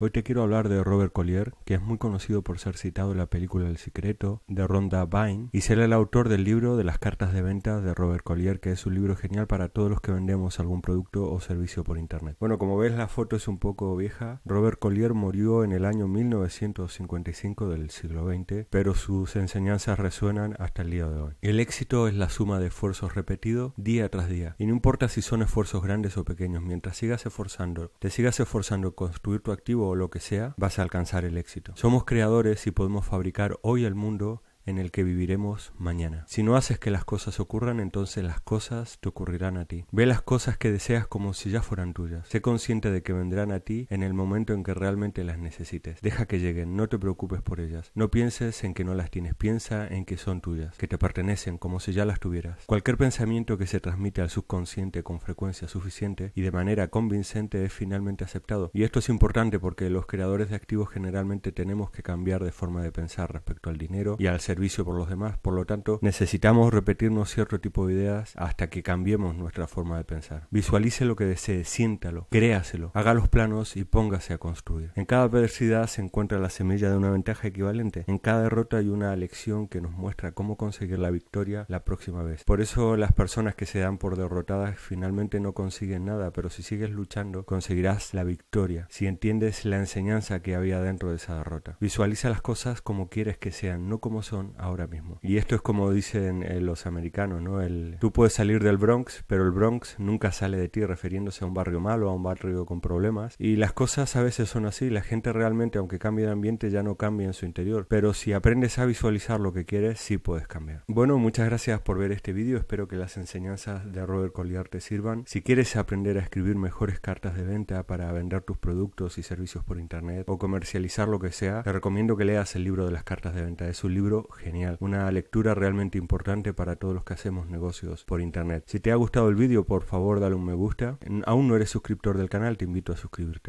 Hoy te quiero hablar de Robert Collier, que es muy conocido por ser citado en la película El Secreto de Rhonda Byrne y será el autor del libro de las cartas de venta de Robert Collier, que es un libro genial para todos los que vendemos algún producto o servicio por internet. Bueno, como ves la foto es un poco vieja. Robert Collier murió en el año 1955 del siglo XX, pero sus enseñanzas resuenan hasta el día de hoy. El éxito es la suma de esfuerzos repetidos día tras día, y no importa si son esfuerzos grandes o pequeños, mientras sigas esforzando, te sigas esforzando construir tu activo o lo que sea, vas a alcanzar el éxito. Somos creadores y podemos fabricar hoy el mundo en el que viviremos mañana. Si no haces que las cosas ocurran, entonces las cosas te ocurrirán a ti. Ve las cosas que deseas como si ya fueran tuyas. Sé consciente de que vendrán a ti en el momento en que realmente las necesites. Deja que lleguen, no te preocupes por ellas. No pienses en que no las tienes, piensa en que son tuyas, que te pertenecen como si ya las tuvieras. Cualquier pensamiento que se transmite al subconsciente con frecuencia suficiente y de manera convincente es finalmente aceptado. Y esto es importante porque los creadores de activos generalmente tenemos que cambiar de forma de pensar respecto al dinero y al ser por los demás. Por lo tanto, necesitamos repetirnos cierto tipo de ideas hasta que cambiemos nuestra forma de pensar. Visualice lo que desee, siéntalo, créaselo, haga los planos y póngase a construir. En cada adversidad se encuentra la semilla de una ventaja equivalente. En cada derrota hay una lección que nos muestra cómo conseguir la victoria la próxima vez. Por eso las personas que se dan por derrotadas finalmente no consiguen nada, pero si sigues luchando conseguirás la victoria, si entiendes la enseñanza que había dentro de esa derrota. Visualiza las cosas como quieres que sean, no como son ahora mismo. Y esto es como dicen eh, los americanos, ¿no? El, tú puedes salir del Bronx, pero el Bronx nunca sale de ti, refiriéndose a un barrio malo, a un barrio con problemas. Y las cosas a veces son así, la gente realmente, aunque cambie de ambiente, ya no cambia en su interior. Pero si aprendes a visualizar lo que quieres, sí puedes cambiar. Bueno, muchas gracias por ver este vídeo, espero que las enseñanzas de Robert Collier te sirvan. Si quieres aprender a escribir mejores cartas de venta para vender tus productos y servicios por internet o comercializar lo que sea, te recomiendo que leas el libro de las cartas de venta. Es un libro genial, una lectura realmente importante para todos los que hacemos negocios por internet. Si te ha gustado el vídeo, por favor dale un me gusta. Aún no eres suscriptor del canal, te invito a suscribirte.